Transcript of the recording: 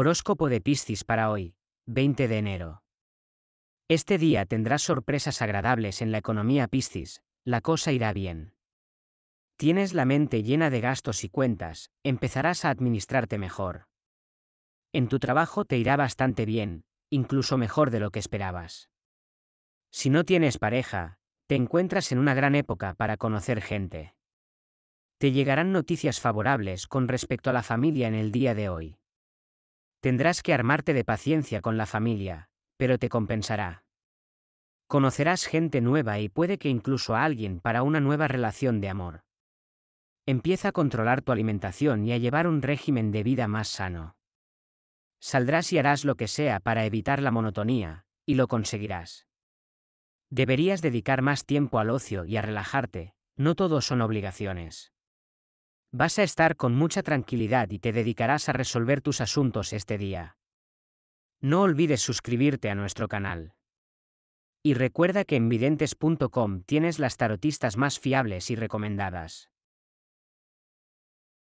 Horóscopo de Piscis para hoy, 20 de enero. Este día tendrás sorpresas agradables en la economía Piscis, la cosa irá bien. Tienes la mente llena de gastos y cuentas, empezarás a administrarte mejor. En tu trabajo te irá bastante bien, incluso mejor de lo que esperabas. Si no tienes pareja, te encuentras en una gran época para conocer gente. Te llegarán noticias favorables con respecto a la familia en el día de hoy. Tendrás que armarte de paciencia con la familia, pero te compensará. Conocerás gente nueva y puede que incluso a alguien para una nueva relación de amor. Empieza a controlar tu alimentación y a llevar un régimen de vida más sano. Saldrás y harás lo que sea para evitar la monotonía, y lo conseguirás. Deberías dedicar más tiempo al ocio y a relajarte, no todo son obligaciones. Vas a estar con mucha tranquilidad y te dedicarás a resolver tus asuntos este día. No olvides suscribirte a nuestro canal. Y recuerda que en videntes.com tienes las tarotistas más fiables y recomendadas.